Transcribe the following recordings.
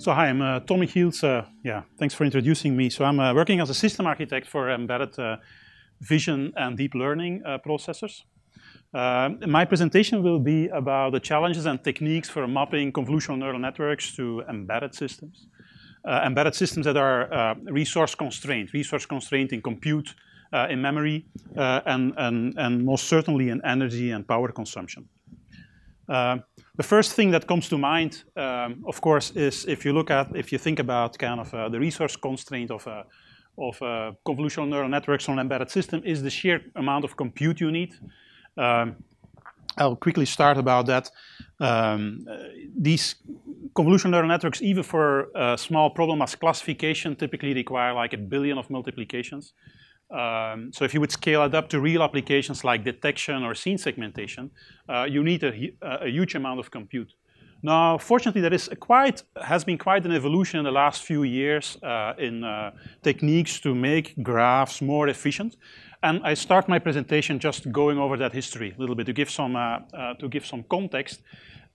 So hi, I'm uh, Tommy Giels. Uh, yeah, thanks for introducing me. So I'm uh, working as a system architect for embedded uh, vision and deep learning uh, processors. Uh, my presentation will be about the challenges and techniques for mapping convolutional neural networks to embedded systems. embedded systems that are resource constrained, resource constrained in compute, in memory, and, and, and most certainly in energy and power consumption. Um, the first thing that comes to mind, um, of course, is if you look at, if you think about kind of uh, the resource constraint of, uh, of uh, convolutional neural networks on an embedded system is the sheer amount of compute you need. Um, I'll quickly start about that. Um, uh, these convolutional neural networks, even for a small problem as classification, typically require like a billion of multiplications. Um, so if you would scale it up to real applications like detection or scene segmentation, uh, you need a, a, huge amount of compute. Now, fortunately, there is quite, has been quite an evolution in the last few years uh, in uh, techniques to make graphs more efficient. And I start my presentation just going over that history a little bit to give some, uh, uh, to give some context,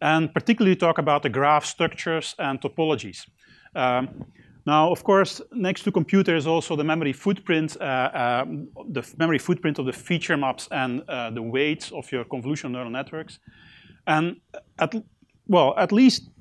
and particularly talk about the graph structures and topologies. Um, now, of course, next to computer is also the memory footprint, uh, um, the memory footprint of the feature maps and uh, the weights of your convolutional neural networks. And uh, at, well, at least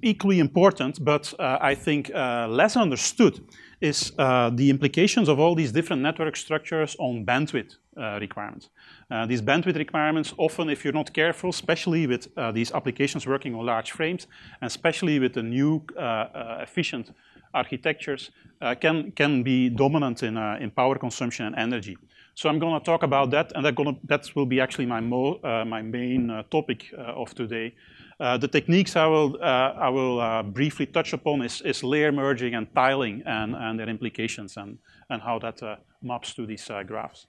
equally important, but uh, I think uh, less understood, is the implications of all these different network structures on bandwidth. Uh, requirements. Uh, these bandwidth requirements often, if you're not careful, especially with uh, these applications working on large frames, and especially with the new uh, uh, efficient architectures, can, can be dominant in, in power consumption and energy. So I'm going to talk about that, and that, gonna, that will be actually my, mo, my main topic of today. the techniques I will, I will briefly touch upon is, is layer merging and tiling and, and their implications and, and how that maps to these graphs.